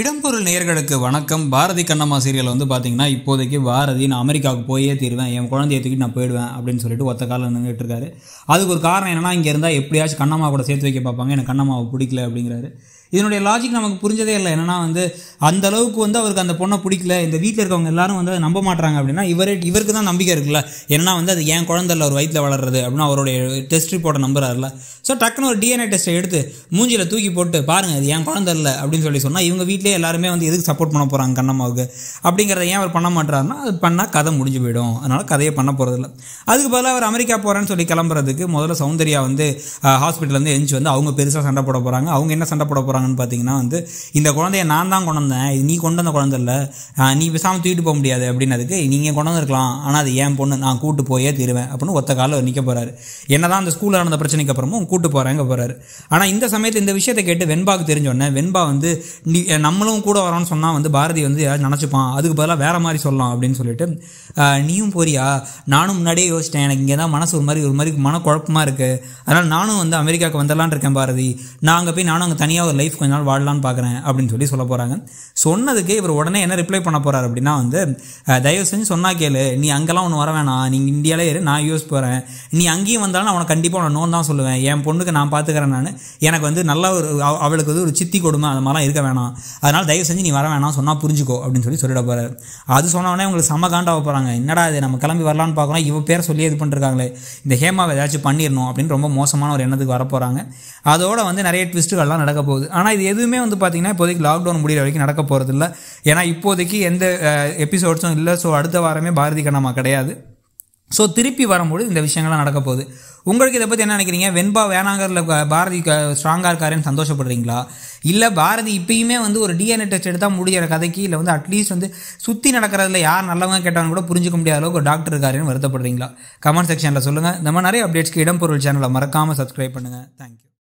இடம்பொருள் நேர்களுக்கு வணக்கம் பாரதி கண்ணம்மா சீரியல் வந்து பார்த்தீங்கன்னா இப்போதைக்கு பாரதி நான் அமெரிக்காவுக்கு போயே தீருவேன் என் குழந்தைய தூக்கிட்டு நான் போயிடுவேன் அப்படின்னு சொல்லிட்டு ஒத்த காலம் நின்றுட்டு இருக்காரு அதுக்கு ஒரு காரணம் என்னன்னா இங்கே இருந்தால் எப்படியாச்சும் கண்ணம்மா கூட சேர்த்து வைக்க பார்ப்பாங்க எனக்கு கண்ணம்மாவை பிடிக்கல அப்படிங்கிறாரு இதனுடைய லாஜிக் நமக்கு புரிஞ்சதே இல்லை என்னென்னா வந்து அந்த அளவுக்கு வந்து அவருக்கு அந்த பொண்ணை பிடிக்கல இந்த வீட்டில் இருக்கவங்க எல்லாரும் வந்து அதை நம்ப மாட்டாங்க அப்படின்னா இவரே இவருக்கு தான் நம்பிக்கை இருக்குல்ல ஏன்னா வந்து அது என் குழந்தைல ஒரு வயிற்றில் வளர்றது அப்படின்னா அவருடைய டெஸ்ட் ரிப்போர்ட்டை நம்புறாருல ஸோ டக்குன்னு ஒரு டிஎன்ஏ டெஸ்ட்டை எடுத்து மூஞ்சியில் தூக்கி போட்டு பாருங்கள் அது என் குழந்தை இல்லை அப்படின்னு சொல்லி சொன்னால் இவங்க வீட்டில் வீட்டிலே எல்லாருமே வந்து எதுக்கு சப்போர்ட் பண்ண போகிறாங்க கண்ணம்மாவுக்கு அப்படிங்கிறத ஏன் அவர் பண்ண மாட்டாருன்னா அது பண்ணால் கதை முடிஞ்சு போயிடும் அதனால் கதையை பண்ண போகிறதில்ல அதுக்கு பதிலாக அவர் அமெரிக்கா போகிறேன்னு சொல்லி கிளம்புறதுக்கு முதல்ல சௌந்தர்யா வந்து ஹாஸ்பிட்டலேருந்து எழுந்து வந்து அவங்க பெருசாக சண்டை போட போகிறாங்க அவங்க என்ன சண்டை போட போகிறாங்கன்னு பார்த்தீங்கன்னா வந்து இந்த குழந்தைய நான் தான் கொண்டு நீ கொண்டு வந்த குழந்தை இல்லை நீ பேசாமல் தூக்கிட்டு போக முடியாது அப்படின்னு நீங்கள் கொண்டு வந்திருக்கலாம் ஆனால் அது ஏன் பொண்ணு நான் கூட்டு போயே தீருவேன் அப்படின்னு ஒத்த காலில் நிற்க போகிறாரு என்னதான் அந்த ஸ்கூலில் நடந்த பிரச்சனைக்கு அப்புறமும் கூட்டு போகிறாங்க போகிறாரு ஆனால் இந்த சமயத்தில் இந்த விஷயத்தை கேட்டு வெண்பாவுக்கு தெரிஞ்சோடனே வெண்பா வந்து நம்ம நம்மளும் கூட வரோன்னு சொன்னால் வந்து பாரதி வந்து யாராவது நினச்சிப்பான் அதுக்கு பதிலாக வேறு மாதிரி சொல்லலாம் அப்படின்னு சொல்லிட்டு நீயும் போறியா நானும் முன்னாடியே யோசிச்சிட்டேன் எனக்கு இங்கே தான் மனசு ஒரு மாதிரி ஒரு மாதிரி மன குழப்பமாக இருக்குது அதனால் நானும் வந்து அமெரிக்காவுக்கு வந்துடலான்னு இருக்கேன் பாரதி நான் அங்கே போய் நானும் அங்கே தனியாக ஒரு லைஃப் கொஞ்ச நாள் வாழலான்னு பார்க்குறேன் அப்படின்னு சொல்லி சொல்ல போகிறாங்க சொன்னதுக்கு இவர் உடனே என்ன ரிப்ளை பண்ண போகிறார் அப்படின்னா வந்து தயவு செஞ்சு சொன்னா கேளு நீ அங்கெல்லாம் ஒன்று வர வேணாம் நீ இந்தியாவிலே இரு நான் யூஎஸ் போகிறேன் நீ அங்கேயும் வந்தாலும் அவனை கண்டிப்பாக அவனை நோன் தான் சொல்லுவேன் என் பொண்ணுக்கு நான் பார்த்துக்கிறேன் நான் எனக்கு வந்து நல்ல ஒரு அவளுக்கு வந்து ஒரு சித்தி கொடுமை அந்த மாதிரிலாம் இருக்க வேணாம் அதனால் தயவு செஞ்சு நீ வர வேணாம் சொன்னால் புரிஞ்சுக்கோ அப்படின்னு சொல்லி சொல்லிட போகிறார் அது சொன்னோடனே உங்களுக்கு செம்ம காண்டாக போகிறாங்க என்னடா இது நம்ம கிளம்பி வரலான்னு பார்க்குறோம் இவ்வளோ பேர் சொல்லி இது பண்ணிருக்காங்களே இந்த ஹேமாவை ஏதாச்சும் பண்ணிடணும் அப்படின்னு ரொம்ப மோசமான ஒரு எண்ணத்துக்கு வரப்போகிறாங்க அதோட வந்து நிறைய ட்விஸ்ட்டுகள்லாம் நடக்க போகுது ஆனால் இது எதுவுமே வந்து பார்த்திங்கன்னா இப்போதைக்கு லாக்டவுன் முடிகிற வரைக்கும் நடக்க போகிறது இல்லை ஏன்னா இப்போதைக்கு எந்த எபிசோட்ஸும் இல்லை ஸோ அடுத்த வாரமே பாரதி கண்ணம்மா கிடையாது ஸோ திருப்பி வரும்போது இந்த விஷயங்கள்லாம் நடக்க போகுது உங்களுக்கு இதை பற்றி என்ன நினைக்கிறீங்க வெண்பா வேணாங்கரில் பாரதி ஸ்ட்ராங்காக இருக்காருன்னு சந்தோஷப்படுறீங்களா இல்லை பாரதி இப்பயுமே வந்து ஒரு டிஎன்ஏ டெஸ்ட் எடுத்தால் முடிகிற கதைக்கு இல்லை வந்து அட்லீஸ்ட் வந்து சுற்றி நடக்கிறதுல யார் நல்லவங்க கேட்டாலும் கூட புரிஞ்சிக்க முடியாத அளவுக்கு ஒரு டாக்டர் இருக்காருன்னு வருத்தப்படுறீங்களா கமெண்ட் செக்ஷனில் சொல்லுங்கள் இந்த மாதிரி நிறைய அப்டேட்ஸ்க்கு இடம்பொருள் சேனலை மறக்காமல் சப்ஸ்கிரைப் பண்ணுங்கள் தேங்க்யூ